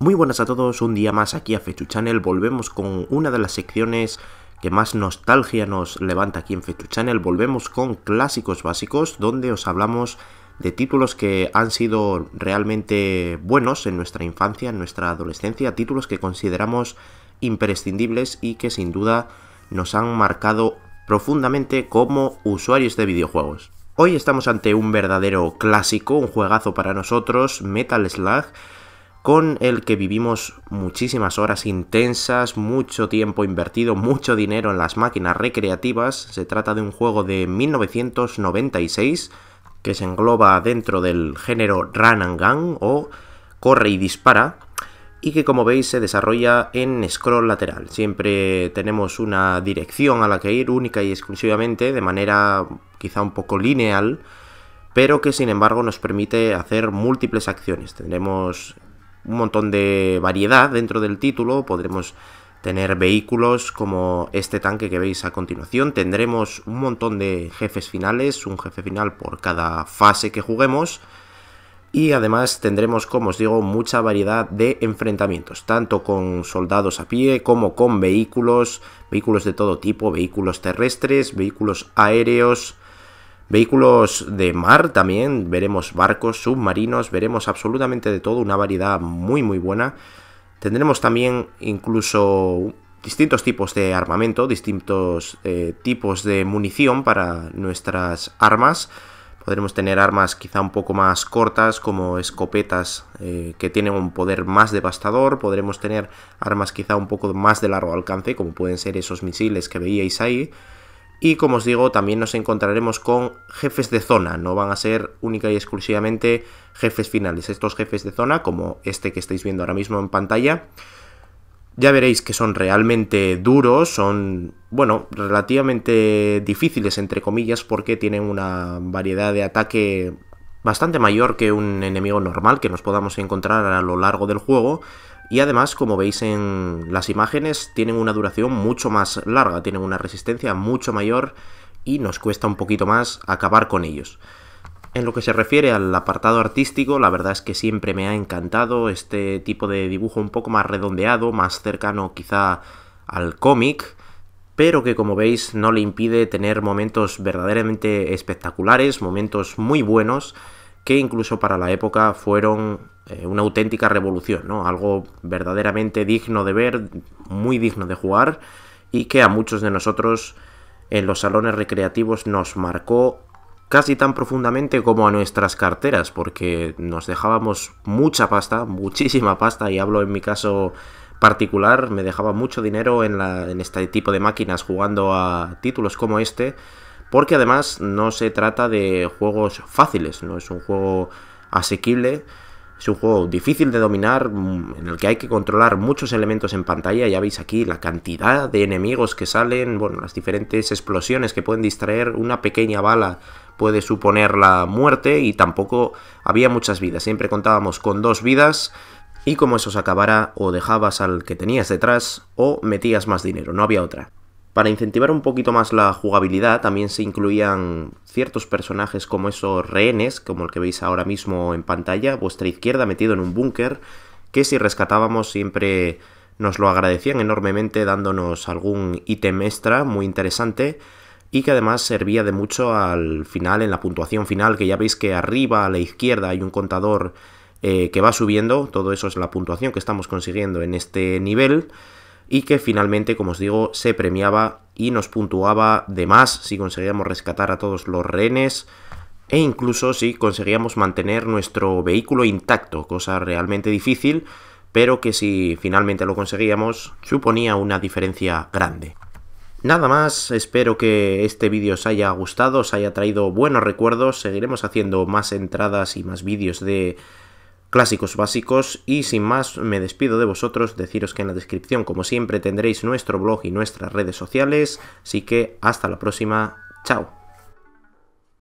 Muy buenas a todos, un día más aquí a Fechu Channel, volvemos con una de las secciones que más nostalgia nos levanta aquí en Fechu Channel, volvemos con clásicos básicos donde os hablamos de títulos que han sido realmente buenos en nuestra infancia, en nuestra adolescencia, títulos que consideramos imprescindibles y que sin duda nos han marcado profundamente como usuarios de videojuegos. Hoy estamos ante un verdadero clásico, un juegazo para nosotros, Metal Slug, con el que vivimos muchísimas horas intensas, mucho tiempo invertido, mucho dinero en las máquinas recreativas. Se trata de un juego de 1996 que se engloba dentro del género Run and Gun o Corre y Dispara, y que como veis se desarrolla en scroll lateral. Siempre tenemos una dirección a la que ir única y exclusivamente, de manera quizá un poco lineal, pero que sin embargo nos permite hacer múltiples acciones. Tendremos un montón de variedad dentro del título. Podremos tener vehículos como este tanque que veis a continuación. Tendremos un montón de jefes finales, un jefe final por cada fase que juguemos. Y además tendremos, como os digo, mucha variedad de enfrentamientos, tanto con soldados a pie como con vehículos, vehículos de todo tipo, vehículos terrestres, vehículos aéreos, Vehículos de mar también, veremos barcos, submarinos, veremos absolutamente de todo, una variedad muy muy buena. Tendremos también incluso distintos tipos de armamento, distintos eh, tipos de munición para nuestras armas. Podremos tener armas quizá un poco más cortas, como escopetas eh, que tienen un poder más devastador. Podremos tener armas quizá un poco más de largo alcance, como pueden ser esos misiles que veíais ahí. Y como os digo, también nos encontraremos con jefes de zona, no van a ser única y exclusivamente jefes finales. Estos jefes de zona, como este que estáis viendo ahora mismo en pantalla, ya veréis que son realmente duros, son, bueno, relativamente difíciles, entre comillas, porque tienen una variedad de ataque bastante mayor que un enemigo normal que nos podamos encontrar a lo largo del juego, y además, como veis en las imágenes, tienen una duración mucho más larga, tienen una resistencia mucho mayor y nos cuesta un poquito más acabar con ellos. En lo que se refiere al apartado artístico, la verdad es que siempre me ha encantado este tipo de dibujo un poco más redondeado, más cercano quizá al cómic, pero que como veis no le impide tener momentos verdaderamente espectaculares, momentos muy buenos, que incluso para la época fueron eh, una auténtica revolución, ¿no? Algo verdaderamente digno de ver, muy digno de jugar y que a muchos de nosotros en los salones recreativos nos marcó casi tan profundamente como a nuestras carteras, porque nos dejábamos mucha pasta, muchísima pasta, y hablo en mi caso particular, me dejaba mucho dinero en este tipo de máquinas jugando a títulos como este, porque además no se trata de juegos fáciles, no es un juego asequible, es un juego difícil de dominar, mm, en el que hay que controlar muchos elementos en pantalla. Ya veis aquí la cantidad de enemigos que salen, bueno, las diferentes explosiones que pueden distraer. Una pequeña bala puede suponer la muerte y tampoco había muchas vidas. Siempre contábamos con dos vidas. Y como eso se acabara, o dejabas al que tenías detrás, o metías más dinero, no había otra. Para incentivar un poquito más la jugabilidad también se incluían ciertos personajes como esos rehenes, como el que veis ahora mismo en pantalla, vuestra izquierda metido en un búnker, que si rescatábamos siempre nos lo agradecían enormemente dándonos algún ítem extra muy interesante y que además servía de mucho al final, en la puntuación final, que ya veis que arriba a la izquierda hay un contador eh, que va subiendo, todo eso es la puntuación que estamos consiguiendo en este nivel y que finalmente, como os digo, se premiaba y nos puntuaba de más si conseguíamos rescatar a todos los rehenes e incluso si conseguíamos mantener nuestro vehículo intacto, cosa realmente difícil, pero que si finalmente lo conseguíamos suponía una diferencia grande. Nada más, espero que este vídeo os haya gustado, os haya traído buenos recuerdos, seguiremos haciendo más entradas y más vídeos de clásicos básicos y sin más me despido de vosotros, deciros que en la descripción como siempre tendréis nuestro blog y nuestras redes sociales, así que hasta la próxima, chao.